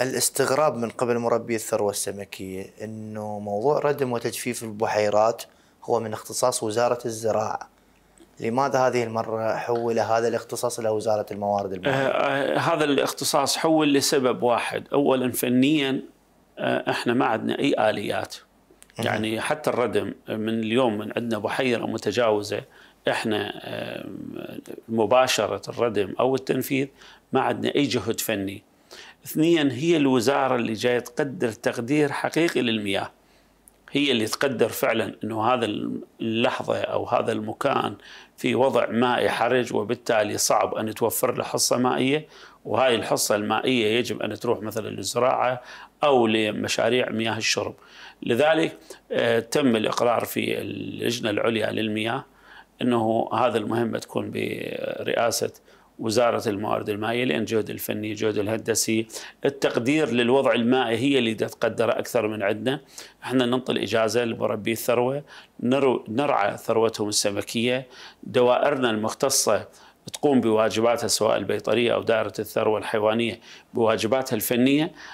الاستغراب من قبل مربي الثروة السمكية أنه موضوع ردم وتجفيف البحيرات هو من اختصاص وزارة الزراعة لماذا هذه المرة حول هذا الاختصاص إلى وزارة الموارد آه، البحرية؟ آه هذا الاختصاص حول لسبب واحد أولا فنيا آه احنا ما عندنا أي آليات يعني حتى الردم من اليوم من عندنا بحيرة متجاوزة احنا آه مباشرة الردم أو التنفيذ ما عندنا أي جهد فني اثنيا هي الوزارة اللي جاية تقدر تقدير حقيقي للمياه هي اللي تقدر فعلا انه هذا اللحظه او هذا المكان في وضع مائي حرج وبالتالي صعب ان توفر له حصه مائيه وهاي الحصه المائيه يجب ان تروح مثلا للزراعه او لمشاريع مياه الشرب. لذلك آه، تم الاقرار في اللجنه العليا للمياه انه هذا المهمه تكون برئاسه وزارة الموارد المائية لأن الجهد الفني الجهد الهندسي التقدير للوضع المائي هي اللي تقدر أكثر من عندنا احنا ننطي الإجازة لمربي الثروة نرعى ثروتهم السمكية دوائرنا المختصة تقوم بواجباتها سواء البيطرية أو دائرة الثروة الحيوانية بواجباتها الفنية